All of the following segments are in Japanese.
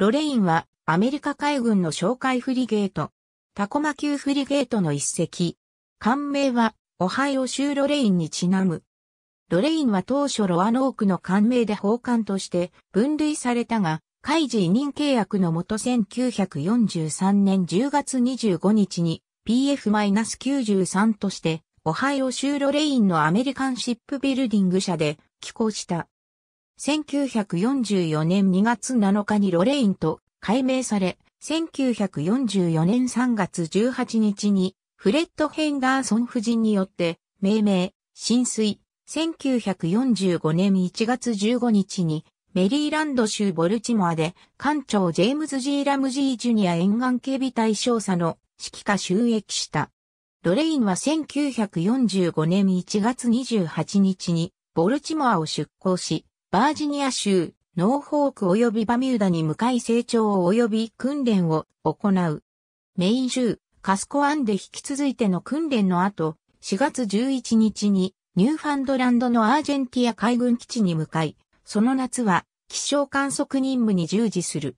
ロレインはアメリカ海軍の哨戒フリゲート、タコマ級フリゲートの一隻。艦名はオハイオ州ロレインにちなむ。ロレインは当初ロアノークの艦名で奉還として分類されたが、海事委任契約のもと1943年10月25日に PF-93 として、オハイオ州ロレインのアメリカンシップビルディング社で寄港した。1944年2月7日にロレインと改名され、1944年3月18日にフレッド・ヘンダーソン夫人によって命名、浸水、1945年1月15日にメリーランド州ボルチモアで艦長ジェームズ・ジー・ラムジー・ジュニア沿岸警備隊少佐の指揮下収益した。ロレインは1945年1月28日にボルチモアを出港し、バージニア州、ノーフォーク及びバミューダに向かい成長及び訓練を行う。メイン州、カスコアンで引き続いての訓練の後、4月11日にニューファンドランドのアージェンティア海軍基地に向かい、その夏は気象観測任務に従事する。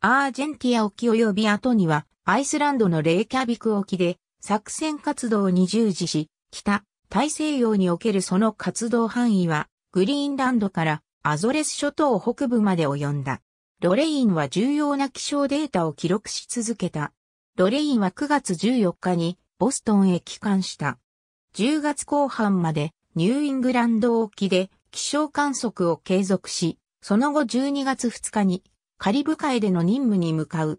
アージェンティア沖及び後にはアイスランドのレイキャビク沖で作戦活動に従事し、北、大西洋におけるその活動範囲はグリーンランドからアゾレス諸島北部まで及んだ。ロレインは重要な気象データを記録し続けた。ロレインは9月14日にボストンへ帰還した。10月後半までニューイングランド沖で気象観測を継続し、その後12月2日にカリブ海での任務に向かう。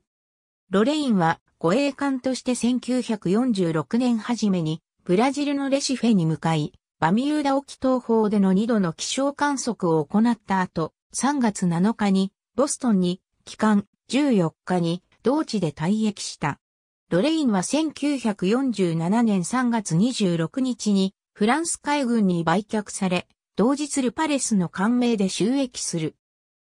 ロレインは護衛艦として1946年初めにブラジルのレシフェに向かい、バミューダ沖東方での2度の気象観測を行った後、3月7日にボストンに帰還、14日に同地で退役した。ロレインは1947年3月26日にフランス海軍に売却され、同日ルパレスの官名で収益する。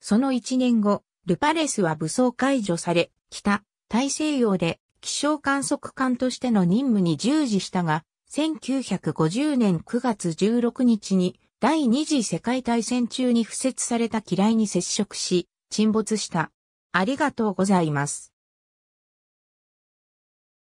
その1年後、ルパレスは武装解除され、北、大西洋で気象観測艦としての任務に従事したが、1950年9月16日に第二次世界大戦中に付設された機雷に接触し、沈没した。ありがとうございます。